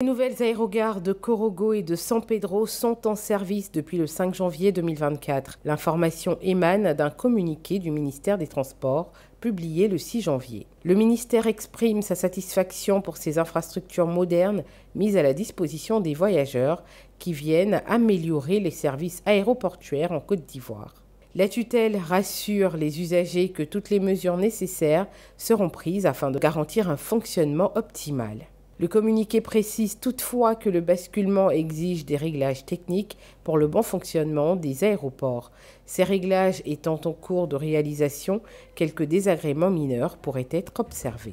Les nouvelles aérogares de Corogo et de San Pedro sont en service depuis le 5 janvier 2024. L'information émane d'un communiqué du ministère des Transports publié le 6 janvier. Le ministère exprime sa satisfaction pour ces infrastructures modernes mises à la disposition des voyageurs qui viennent améliorer les services aéroportuaires en Côte d'Ivoire. La tutelle rassure les usagers que toutes les mesures nécessaires seront prises afin de garantir un fonctionnement optimal. Le communiqué précise toutefois que le basculement exige des réglages techniques pour le bon fonctionnement des aéroports. Ces réglages étant en cours de réalisation, quelques désagréments mineurs pourraient être observés.